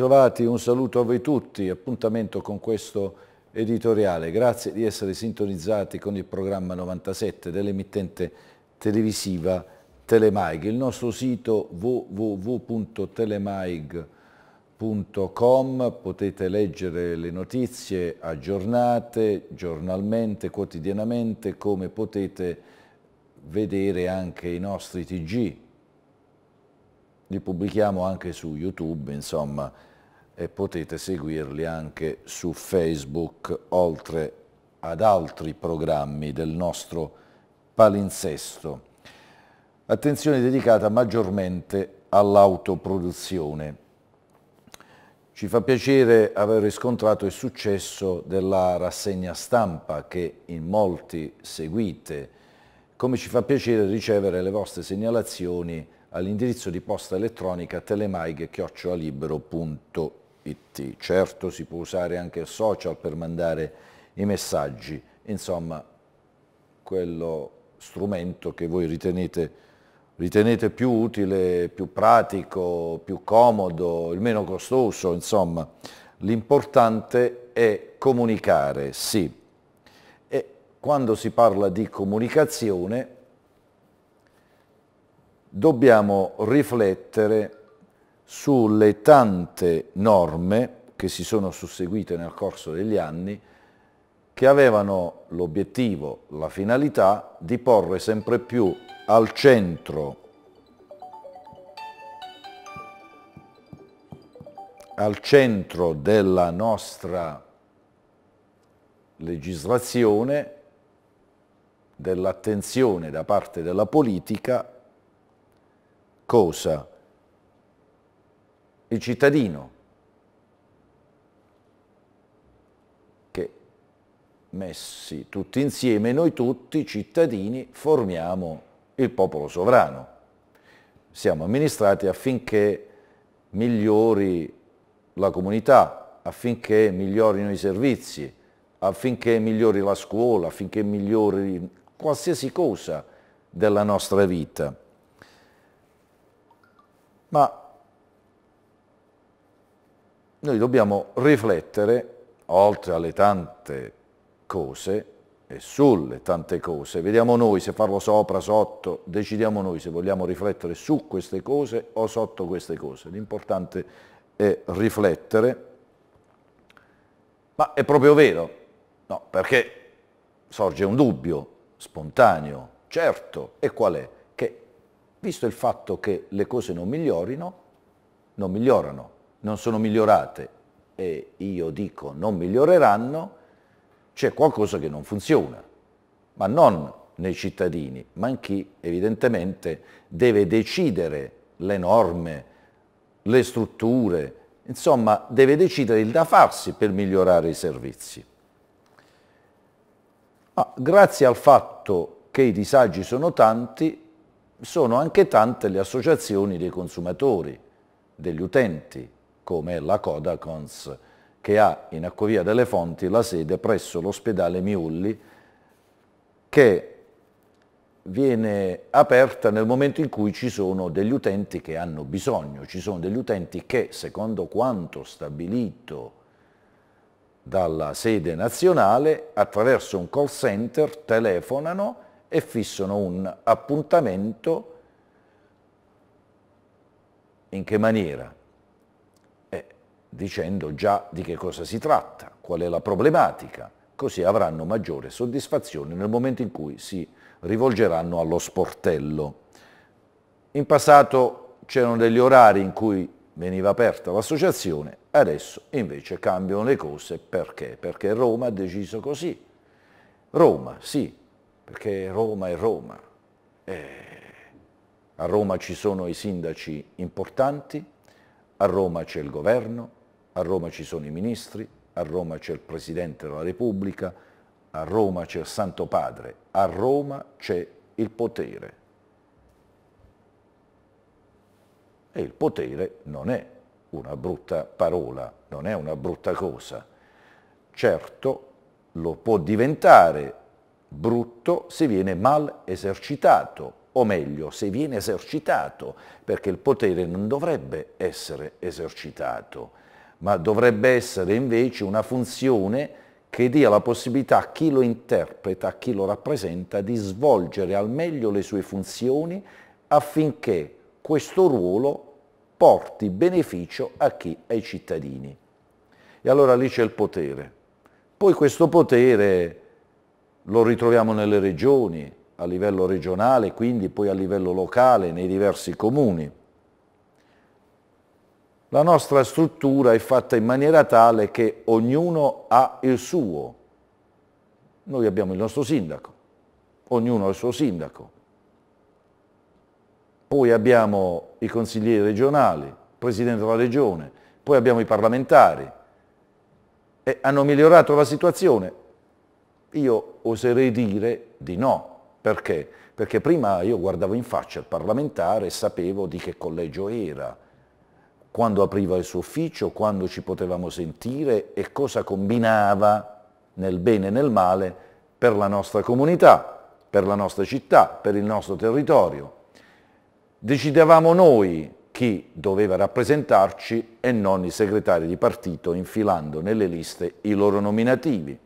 ritrovati, un saluto a voi tutti, appuntamento con questo editoriale. Grazie di essere sintonizzati con il programma 97 dell'emittente televisiva Telemaig. Il nostro sito www.telemaig.com potete leggere le notizie aggiornate giornalmente, quotidianamente, come potete vedere anche i nostri TG, li pubblichiamo anche su YouTube, insomma, e potete seguirli anche su Facebook, oltre ad altri programmi del nostro palinsesto. Attenzione dedicata maggiormente all'autoproduzione. Ci fa piacere aver riscontrato il successo della rassegna stampa che in molti seguite, come ci fa piacere ricevere le vostre segnalazioni all'indirizzo di posta elettronica telemaiche.libero.it it. Certo si può usare anche il social per mandare i messaggi, insomma quello strumento che voi ritenete, ritenete più utile, più pratico, più comodo, il meno costoso, insomma. L'importante è comunicare, sì. E quando si parla di comunicazione dobbiamo riflettere sulle tante norme che si sono susseguite nel corso degli anni che avevano l'obiettivo, la finalità di porre sempre più al centro, al centro della nostra legislazione, dell'attenzione da parte della politica, cosa? il cittadino che messi tutti insieme, noi tutti cittadini formiamo il popolo sovrano. Siamo amministrati affinché migliori la comunità, affinché migliorino i servizi, affinché migliori la scuola, affinché migliori qualsiasi cosa della nostra vita. Ma noi dobbiamo riflettere, oltre alle tante cose, e sulle tante cose, vediamo noi se farlo sopra, sotto, decidiamo noi se vogliamo riflettere su queste cose o sotto queste cose. L'importante è riflettere, ma è proprio vero? No, perché sorge un dubbio spontaneo, certo, e qual è? Che visto il fatto che le cose non migliorino, non migliorano, non sono migliorate e io dico non miglioreranno, c'è qualcosa che non funziona, ma non nei cittadini, ma in chi evidentemente deve decidere le norme, le strutture, insomma deve decidere il da farsi per migliorare i servizi. Ma grazie al fatto che i disagi sono tanti, sono anche tante le associazioni dei consumatori, degli utenti, come la Codacons, che ha in Accovia delle Fonti la sede presso l'ospedale Miulli, che viene aperta nel momento in cui ci sono degli utenti che hanno bisogno, ci sono degli utenti che, secondo quanto stabilito dalla sede nazionale, attraverso un call center telefonano e fissano un appuntamento in che maniera? dicendo già di che cosa si tratta, qual è la problematica, così avranno maggiore soddisfazione nel momento in cui si rivolgeranno allo sportello. In passato c'erano degli orari in cui veniva aperta l'associazione, adesso invece cambiano le cose perché? Perché Roma ha deciso così. Roma, sì, perché Roma è Roma. Eh, a Roma ci sono i sindaci importanti, a Roma c'è il governo, a Roma ci sono i ministri, a Roma c'è il Presidente della Repubblica, a Roma c'è il Santo Padre, a Roma c'è il potere. E il potere non è una brutta parola, non è una brutta cosa. Certo, lo può diventare brutto se viene mal esercitato, o meglio, se viene esercitato, perché il potere non dovrebbe essere esercitato ma dovrebbe essere invece una funzione che dia la possibilità a chi lo interpreta, a chi lo rappresenta, di svolgere al meglio le sue funzioni affinché questo ruolo porti beneficio a chi? Ai cittadini. E allora lì c'è il potere. Poi questo potere lo ritroviamo nelle regioni, a livello regionale, quindi poi a livello locale, nei diversi comuni. La nostra struttura è fatta in maniera tale che ognuno ha il suo. Noi abbiamo il nostro sindaco, ognuno ha il suo sindaco. Poi abbiamo i consiglieri regionali, il presidente della regione, poi abbiamo i parlamentari. E hanno migliorato la situazione? Io oserei dire di no. Perché? Perché prima io guardavo in faccia il parlamentare e sapevo di che collegio era quando apriva il suo ufficio, quando ci potevamo sentire e cosa combinava nel bene e nel male per la nostra comunità, per la nostra città, per il nostro territorio. Decidevamo noi chi doveva rappresentarci e non i segretari di partito infilando nelle liste i loro nominativi.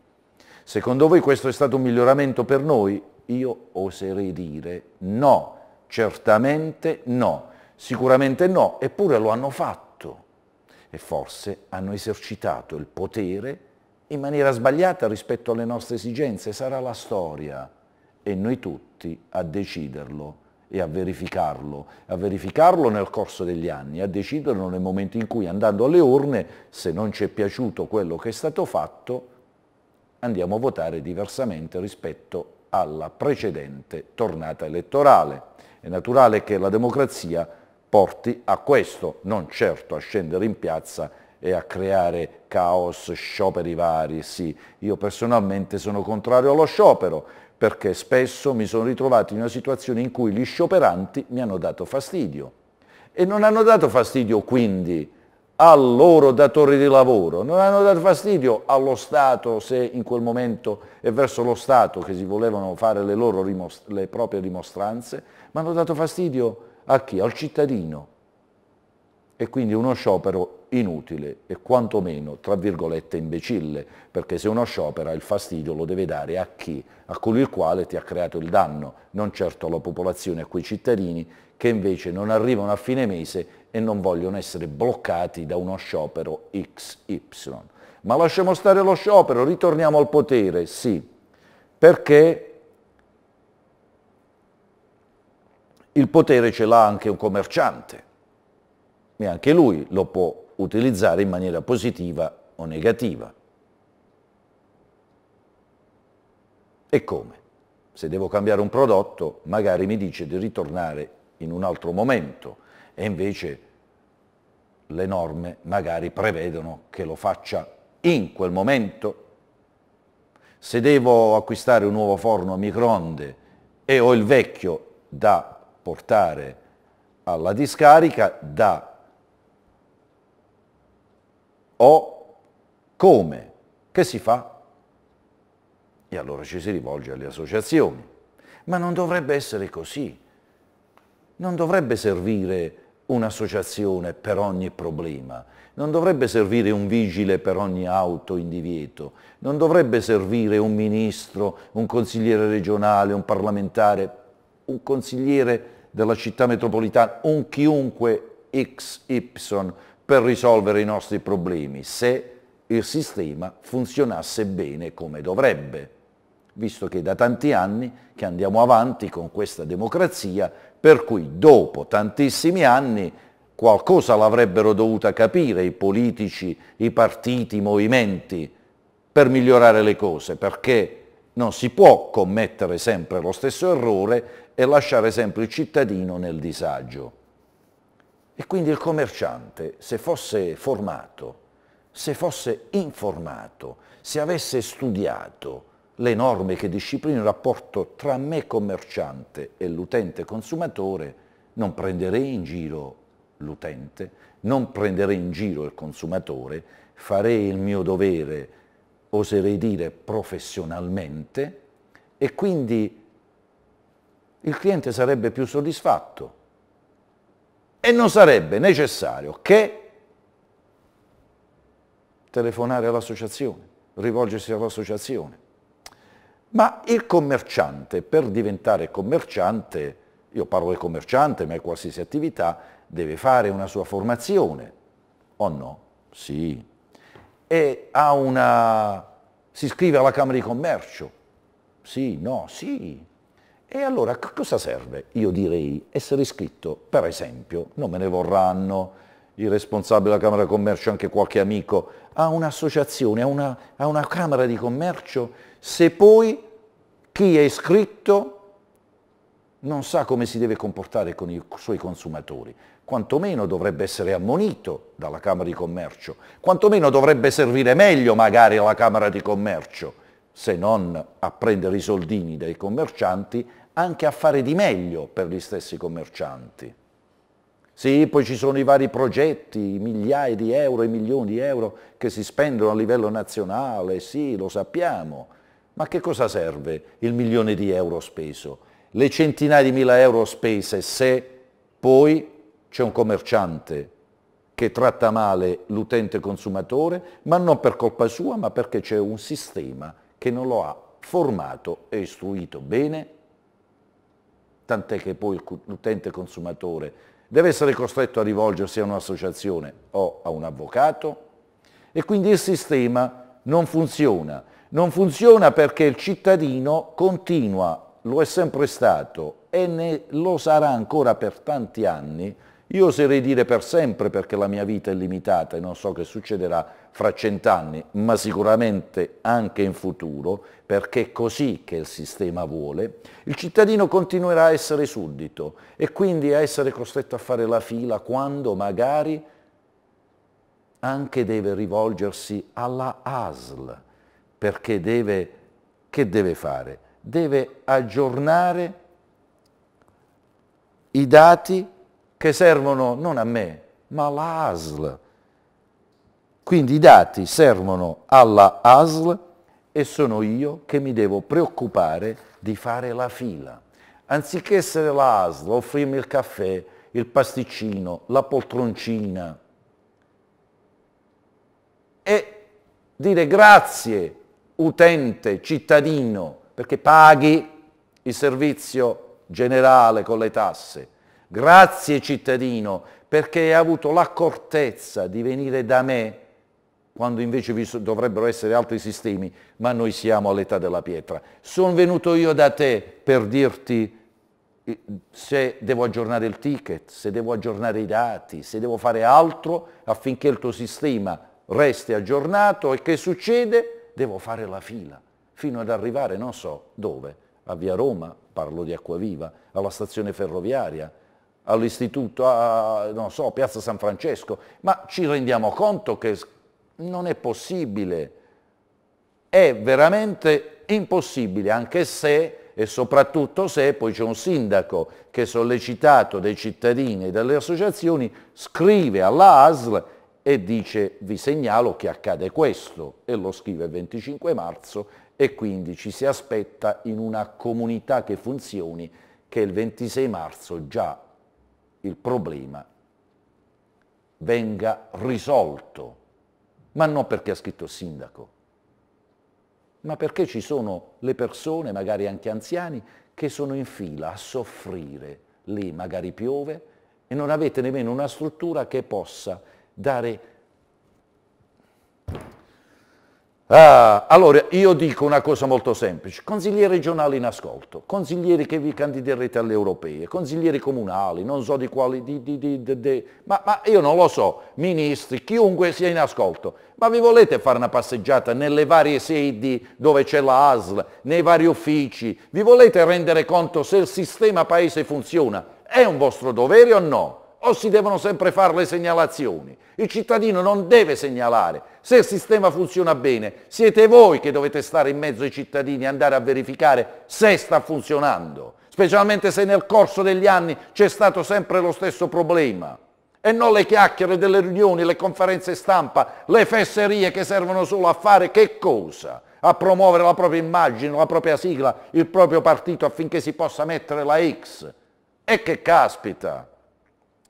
Secondo voi questo è stato un miglioramento per noi? Io oserei dire no, certamente no Sicuramente no, eppure lo hanno fatto e forse hanno esercitato il potere in maniera sbagliata rispetto alle nostre esigenze. Sarà la storia e noi tutti a deciderlo e a verificarlo, a verificarlo nel corso degli anni, a deciderlo nel momento in cui andando alle urne, se non ci è piaciuto quello che è stato fatto, andiamo a votare diversamente rispetto alla precedente tornata elettorale. È naturale che la democrazia porti a questo, non certo a scendere in piazza e a creare caos, scioperi vari, sì. Io personalmente sono contrario allo sciopero, perché spesso mi sono ritrovato in una situazione in cui gli scioperanti mi hanno dato fastidio. E non hanno dato fastidio quindi al loro datore di lavoro, non hanno dato fastidio allo Stato se in quel momento è verso lo Stato che si volevano fare le, loro le proprie rimostranze, ma hanno dato fastidio a chi? Al cittadino. E quindi uno sciopero inutile e quantomeno, tra virgolette, imbecille, perché se uno sciopera il fastidio lo deve dare a chi? A colui il quale ti ha creato il danno, non certo alla popolazione, a quei cittadini che invece non arrivano a fine mese e non vogliono essere bloccati da uno sciopero XY. Ma lasciamo stare lo sciopero, ritorniamo al potere, sì, perché il potere ce l'ha anche un commerciante e anche lui lo può utilizzare in maniera positiva o negativa. E come? Se devo cambiare un prodotto, magari mi dice di ritornare in un altro momento e invece le norme magari prevedono che lo faccia in quel momento. Se devo acquistare un nuovo forno a microonde e ho il vecchio da portare alla discarica da o come? Che si fa? E allora ci si rivolge alle associazioni. Ma non dovrebbe essere così. Non dovrebbe servire un'associazione per ogni problema, non dovrebbe servire un vigile per ogni auto in divieto, non dovrebbe servire un ministro, un consigliere regionale, un parlamentare un consigliere della città metropolitana, un chiunque XY per risolvere i nostri problemi, se il sistema funzionasse bene come dovrebbe, visto che da tanti anni che andiamo avanti con questa democrazia, per cui dopo tantissimi anni qualcosa l'avrebbero dovuta capire i politici, i partiti, i movimenti, per migliorare le cose, perché non si può commettere sempre lo stesso errore e lasciare sempre il cittadino nel disagio. E quindi il commerciante, se fosse formato, se fosse informato, se avesse studiato le norme che disciplinano il rapporto tra me commerciante e l'utente consumatore, non prenderei in giro l'utente, non prenderei in giro il consumatore, farei il mio dovere oserei dire professionalmente, e quindi il cliente sarebbe più soddisfatto e non sarebbe necessario che telefonare all'associazione, rivolgersi all'associazione. Ma il commerciante, per diventare commerciante, io parlo di commerciante, ma è qualsiasi attività, deve fare una sua formazione, o no? Sì, e una, si iscrive alla Camera di Commercio. Sì, no, sì. E allora cosa serve? Io direi essere iscritto, per esempio, non me ne vorranno il responsabile della Camera di Commercio, anche qualche amico, a un'associazione, a una, a una Camera di Commercio, se poi chi è iscritto non sa come si deve comportare con i suoi consumatori, quantomeno dovrebbe essere ammonito dalla Camera di Commercio, quantomeno dovrebbe servire meglio magari alla Camera di Commercio, se non a prendere i soldini dai commercianti, anche a fare di meglio per gli stessi commercianti. Sì, poi ci sono i vari progetti, migliaia di euro e milioni di euro che si spendono a livello nazionale, sì, lo sappiamo, ma che cosa serve il milione di euro speso? le centinaia di mila euro spese se poi c'è un commerciante che tratta male l'utente consumatore, ma non per colpa sua, ma perché c'è un sistema che non lo ha formato e istruito bene, tant'è che poi l'utente consumatore deve essere costretto a rivolgersi a un'associazione o a un avvocato e quindi il sistema non funziona. Non funziona perché il cittadino continua lo è sempre stato e lo sarà ancora per tanti anni, io oserei dire per sempre perché la mia vita è limitata e non so che succederà fra cent'anni, ma sicuramente anche in futuro, perché è così che il sistema vuole, il cittadino continuerà a essere suddito e quindi a essere costretto a fare la fila quando magari anche deve rivolgersi alla ASL, perché deve, che deve fare? deve aggiornare i dati che servono non a me, ma alla ASL. Quindi i dati servono alla ASL e sono io che mi devo preoccupare di fare la fila. Anziché essere la ASL, offrirmi il caffè, il pasticcino, la poltroncina e dire grazie utente, cittadino, perché paghi il servizio generale con le tasse. Grazie cittadino perché hai avuto l'accortezza di venire da me quando invece vi dovrebbero essere altri sistemi, ma noi siamo all'età della pietra. Sono venuto io da te per dirti eh, se devo aggiornare il ticket, se devo aggiornare i dati, se devo fare altro affinché il tuo sistema resti aggiornato e che succede? Devo fare la fila fino ad arrivare non so dove, a Via Roma, parlo di Acquaviva, alla stazione ferroviaria, all'istituto, a non so, Piazza San Francesco, ma ci rendiamo conto che non è possibile, è veramente impossibile, anche se e soprattutto se poi c'è un sindaco che sollecitato dai cittadini e dalle associazioni scrive alla ASL e dice vi segnalo che accade questo e lo scrive il 25 marzo e quindi ci si aspetta in una comunità che funzioni che il 26 marzo già il problema venga risolto, ma non perché ha scritto il sindaco, ma perché ci sono le persone, magari anche anziani, che sono in fila a soffrire, lì magari piove e non avete nemmeno una struttura che possa dare Ah, allora, io dico una cosa molto semplice, consiglieri regionali in ascolto, consiglieri che vi candiderete alle europee, consiglieri comunali, non so di quali, di, di, di, ma, ma, io non lo so, ministri, chiunque sia in ascolto, ma vi volete fare una passeggiata nelle varie sedi dove c'è la ASL, nei vari uffici, vi volete rendere conto se il sistema paese funziona? È un vostro dovere o no? O si devono sempre fare le segnalazioni? Il cittadino non deve segnalare, se il sistema funziona bene, siete voi che dovete stare in mezzo ai cittadini e andare a verificare se sta funzionando, specialmente se nel corso degli anni c'è stato sempre lo stesso problema. E non le chiacchiere delle riunioni, le conferenze stampa, le fesserie che servono solo a fare che cosa? A promuovere la propria immagine, la propria sigla, il proprio partito affinché si possa mettere la X. E che caspita!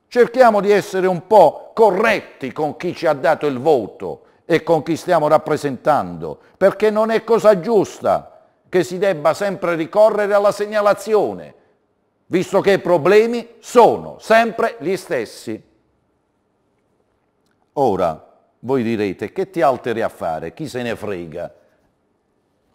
Cerchiamo di essere un po' corretti con chi ci ha dato il voto, e con chi stiamo rappresentando, perché non è cosa giusta che si debba sempre ricorrere alla segnalazione, visto che i problemi sono sempre gli stessi. Ora, voi direte, che ti alteri a fare? Chi se ne frega?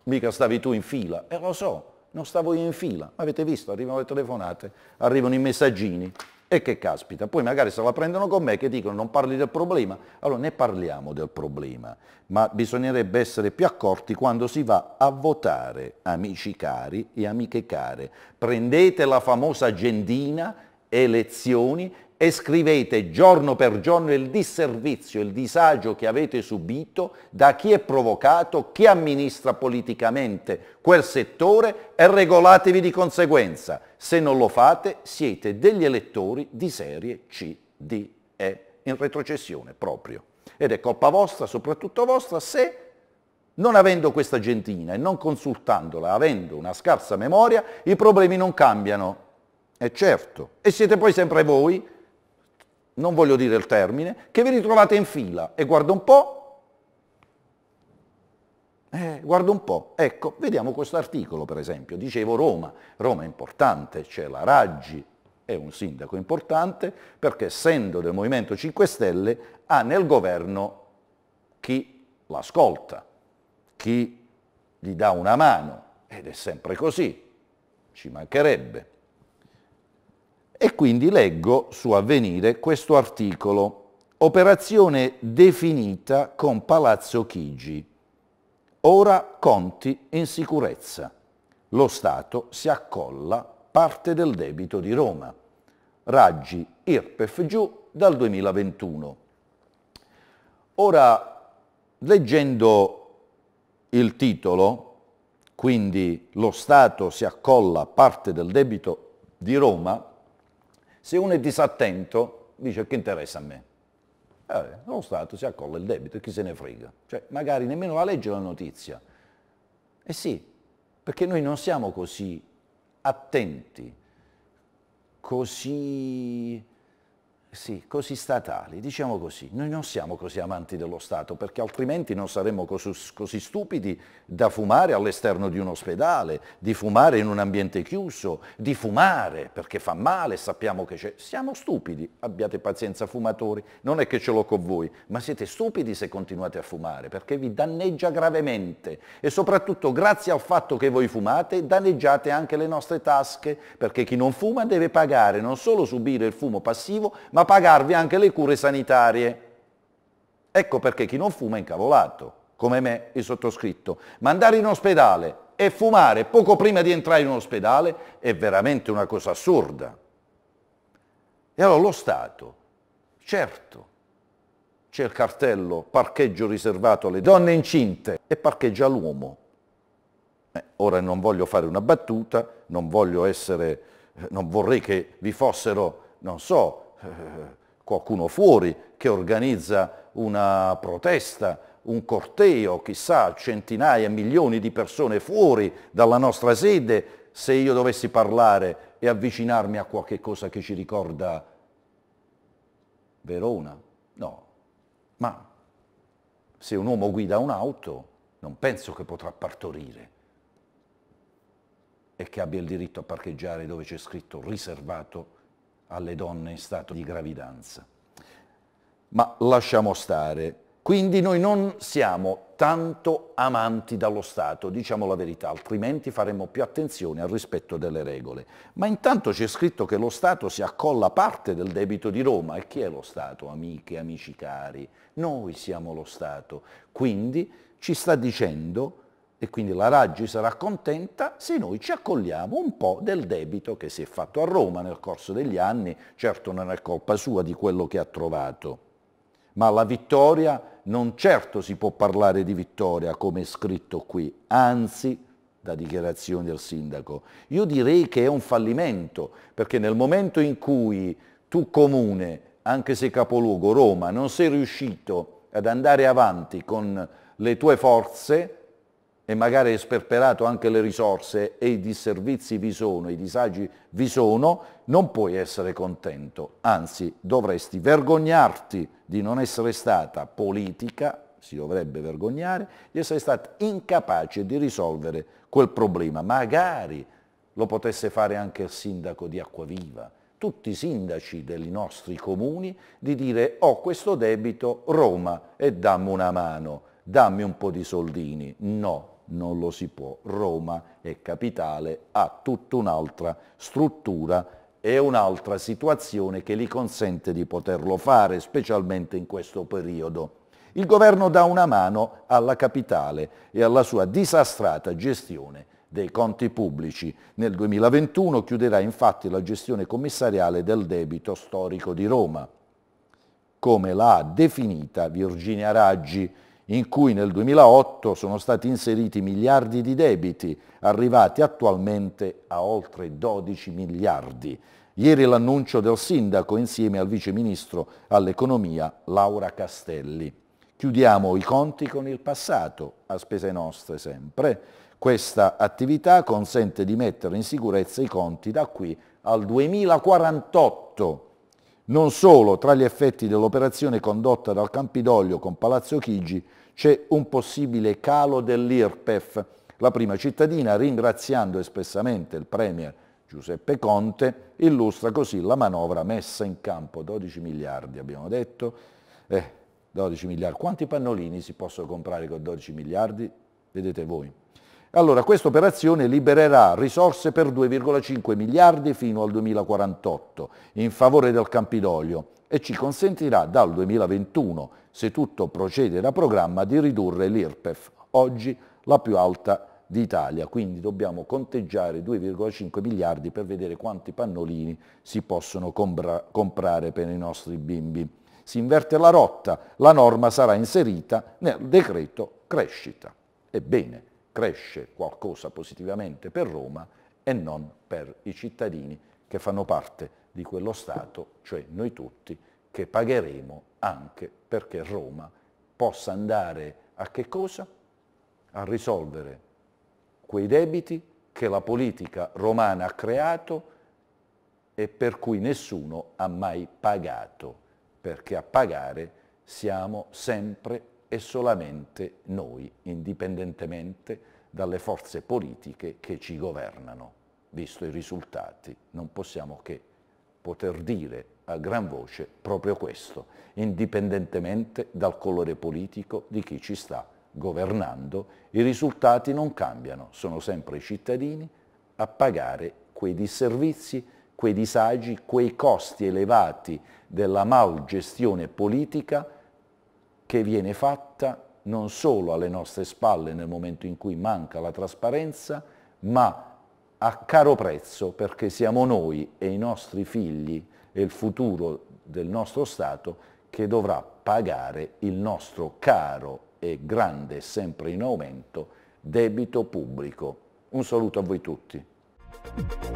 Mica stavi tu in fila. E eh, lo so, non stavo io in fila. Avete visto, arrivano le telefonate, arrivano i messaggini. E che caspita, poi magari se la prendono con me che dicono non parli del problema, allora ne parliamo del problema, ma bisognerebbe essere più accorti quando si va a votare, amici cari e amiche care. Prendete la famosa agendina, elezioni e scrivete giorno per giorno il disservizio, il disagio che avete subito, da chi è provocato, chi amministra politicamente quel settore e regolatevi di conseguenza. Se non lo fate siete degli elettori di serie C, D, E, in retrocessione proprio. Ed è colpa vostra, soprattutto vostra, se non avendo questa gentina e non consultandola, avendo una scarsa memoria, i problemi non cambiano. E certo, e siete poi sempre voi non voglio dire il termine, che vi ritrovate in fila e guarda un po', eh, guarda un po', ecco, vediamo questo articolo per esempio, dicevo Roma, Roma è importante, c'è la Raggi, è un sindaco importante perché essendo del Movimento 5 Stelle ha nel governo chi l'ascolta, chi gli dà una mano ed è sempre così, ci mancherebbe. E quindi leggo su Avvenire questo articolo, operazione definita con Palazzo Chigi. Ora conti in sicurezza. Lo Stato si accolla parte del debito di Roma. Raggi IRPEF giù dal 2021. Ora, leggendo il titolo, quindi lo Stato si accolla parte del debito di Roma, se uno è disattento, dice che interessa a me. Allora, eh, lo Stato si accolla il debito, e chi se ne frega. Cioè, magari nemmeno la legge la notizia. Eh sì, perché noi non siamo così attenti, così sì, così statali, diciamo così, noi non siamo così amanti dello Stato perché altrimenti non saremmo così, così stupidi da fumare all'esterno di un ospedale, di fumare in un ambiente chiuso, di fumare perché fa male, sappiamo che c'è. Siamo stupidi, abbiate pazienza fumatori, non è che ce l'ho con voi, ma siete stupidi se continuate a fumare perché vi danneggia gravemente e soprattutto grazie al fatto che voi fumate danneggiate anche le nostre tasche perché chi non fuma deve pagare, non solo subire il fumo passivo, ma pagarvi anche le cure sanitarie. Ecco perché chi non fuma è incavolato, come me, il sottoscritto. Ma andare in ospedale e fumare poco prima di entrare in ospedale è veramente una cosa assurda. E allora lo Stato, certo, c'è il cartello parcheggio riservato alle donne incinte e parcheggia l'uomo. Eh, ora non voglio fare una battuta, non voglio essere, non vorrei che vi fossero, non so, qualcuno fuori che organizza una protesta, un corteo, chissà, centinaia, milioni di persone fuori dalla nostra sede, se io dovessi parlare e avvicinarmi a qualche cosa che ci ricorda Verona, no, ma se un uomo guida un'auto non penso che potrà partorire e che abbia il diritto a parcheggiare dove c'è scritto riservato alle donne in stato di gravidanza. Ma lasciamo stare. Quindi noi non siamo tanto amanti dallo Stato, diciamo la verità, altrimenti faremmo più attenzione al rispetto delle regole. Ma intanto c'è scritto che lo Stato si accolla parte del debito di Roma. E chi è lo Stato, amiche, amici cari? Noi siamo lo Stato. Quindi ci sta dicendo e quindi la Raggi sarà contenta se noi ci accogliamo un po' del debito che si è fatto a Roma nel corso degli anni, certo non è colpa sua di quello che ha trovato, ma la vittoria non certo si può parlare di vittoria come è scritto qui, anzi da dichiarazioni del sindaco. Io direi che è un fallimento, perché nel momento in cui tu comune, anche se capoluogo Roma, non sei riuscito ad andare avanti con le tue forze, e magari hai sperperato anche le risorse e i disservizi vi sono, i disagi vi sono, non puoi essere contento, anzi dovresti vergognarti di non essere stata politica, si dovrebbe vergognare, di essere stata incapace di risolvere quel problema. Magari lo potesse fare anche il sindaco di Acquaviva, tutti i sindaci dei nostri comuni, di dire ho questo debito Roma e dammi una mano, dammi un po' di soldini. No, non lo si può. Roma è capitale, ha tutta un'altra struttura e un'altra situazione che gli consente di poterlo fare, specialmente in questo periodo. Il governo dà una mano alla capitale e alla sua disastrata gestione dei conti pubblici. Nel 2021 chiuderà infatti la gestione commissariale del debito storico di Roma, come l'ha definita Virginia Raggi, in cui nel 2008 sono stati inseriti miliardi di debiti, arrivati attualmente a oltre 12 miliardi. Ieri l'annuncio del sindaco insieme al viceministro all'economia Laura Castelli. Chiudiamo i conti con il passato, a spese nostre sempre. Questa attività consente di mettere in sicurezza i conti da qui al 2048 non solo, tra gli effetti dell'operazione condotta dal Campidoglio con Palazzo Chigi c'è un possibile calo dell'IRPEF. La prima cittadina, ringraziando espressamente il Premier Giuseppe Conte, illustra così la manovra messa in campo. 12 miliardi abbiamo detto. Eh, 12 miliardi. Quanti pannolini si possono comprare con 12 miliardi? Vedete voi. Allora, questa operazione libererà risorse per 2,5 miliardi fino al 2048 in favore del Campidoglio e ci consentirà dal 2021, se tutto procede da programma, di ridurre l'IRPEF, oggi la più alta d'Italia. Quindi dobbiamo conteggiare 2,5 miliardi per vedere quanti pannolini si possono comprare per i nostri bimbi. Si inverte la rotta, la norma sarà inserita nel decreto crescita. Ebbene, cresce qualcosa positivamente per Roma e non per i cittadini che fanno parte di quello Stato, cioè noi tutti, che pagheremo anche perché Roma possa andare a che cosa? A risolvere quei debiti che la politica romana ha creato e per cui nessuno ha mai pagato, perché a pagare siamo sempre e solamente noi, indipendentemente dalle forze politiche che ci governano. Visto i risultati, non possiamo che poter dire a gran voce proprio questo, indipendentemente dal colore politico di chi ci sta governando, i risultati non cambiano, sono sempre i cittadini a pagare quei disservizi, quei disagi, quei costi elevati della malgestione politica che viene fatta non solo alle nostre spalle nel momento in cui manca la trasparenza, ma a caro prezzo perché siamo noi e i nostri figli e il futuro del nostro Stato che dovrà pagare il nostro caro e grande, sempre in aumento, debito pubblico. Un saluto a voi tutti. Thank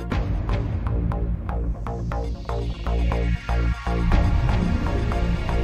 you.